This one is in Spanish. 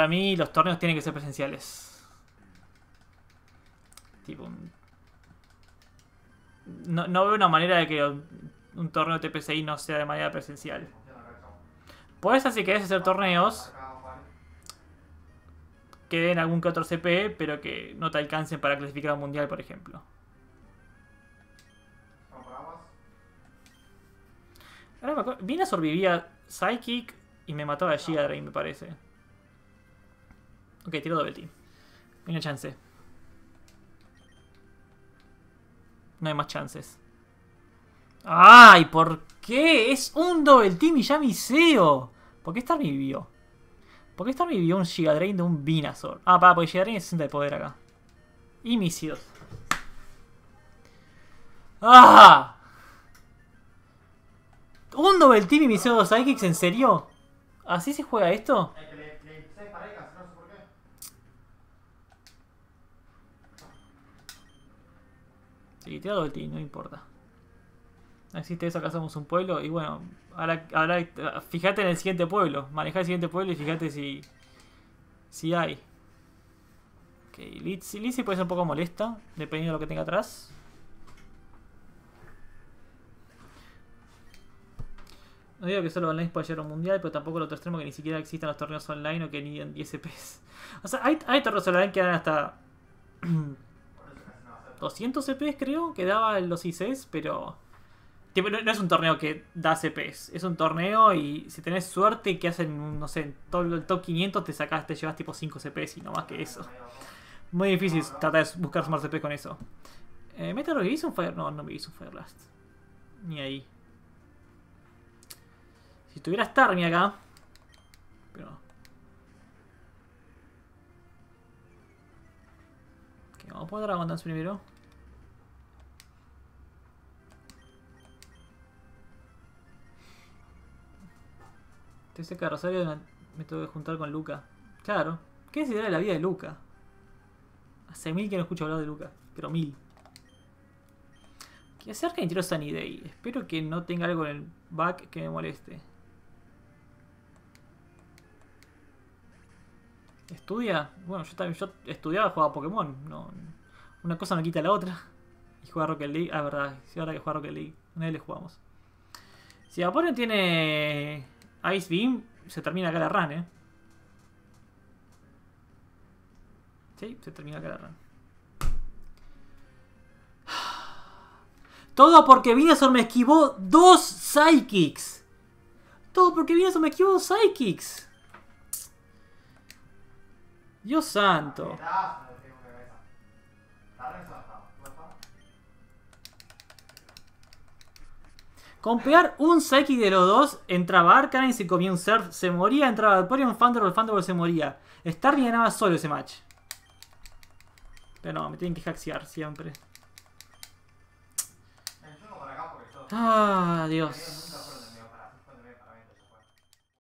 para mí los torneos tienen que ser presenciales. Tipo... No, no veo una manera de que un torneo de TPCI no sea de manera presencial. Puedes así que hacer torneos que den algún que otro CP, pero que no te alcancen para clasificar un mundial, por ejemplo. Ahora me acuerdo, a sobrevivía Psychic y me mataba a Drain, me parece. Ok, tiro doble team. Hay una chance. No hay más chances. ¡Ay! ¿Por qué? Es un doble team y ya miseo. ¿Por qué está vivió? ¿Por qué está vivió un Giga Drain de un Vinazor? Ah, para, porque Giga Drain es 60 de poder acá. Y misios. ¡Ah! ¿Un doble team y miseo dos Psychics, ¿En serio? ¿Así se juega esto? Sí, tirado el ti, no importa. no Existe eso, acá somos un pueblo. Y bueno, ahora, ahora fíjate en el siguiente pueblo. Maneja el siguiente pueblo y fíjate si, si hay. Ok, Lizzy puede ser un poco molesta, dependiendo de lo que tenga atrás. No digo que solo online pueda llegar a un mundial, pero tampoco el otro extremo que ni siquiera existan los torneos online o que ni en 10 e O sea, hay, hay torneos online que dan hasta 200 CPs e creo que daba los ICs, pero... no, es un torneo que da CPs, e es un torneo y si tenés suerte que hacen, no sé, todo el top 500 te sacas, te llevas tipo 5 CPs e y no más que eso. Muy difícil tratar de buscar más CPs con eso. Eh, ¿Metal lo un Fire? No, no me hizo un Fire Ni ahí. Si tuviera Starmie acá, dar a su Dance primero. Este que Rosario me tengo que juntar con Luca. Claro. ¿Qué es idea la vida de Luca? Hace mil que no escucho hablar de Luca. Pero mil. Que acerca de Sunny Day. Espero que no tenga algo en el back que me moleste. estudia. Bueno, yo también yo estudiaba, jugaba Pokémon. No, una cosa no quita la otra. Y juega Rocket League. Ah, verdad. Sí, ahora que juega Rocket League. Nadie le jugamos. Si Vaporeon tiene Ice Beam, se termina acá la run, ¿eh? Sí, se termina acá la run. Todo porque Vinazor me esquivó dos Psychics. Todo porque Vinazor me esquivó dos Psychics. Dios santo. comprar un Psyche de los dos, entraba y se comía un Surf, se moría, entraba Vaporeon, Thunderbolt, Thunderbolt se moría. Starry ganaba solo ese match. Pero no, me tienen que hackear siempre. Ah, Dios.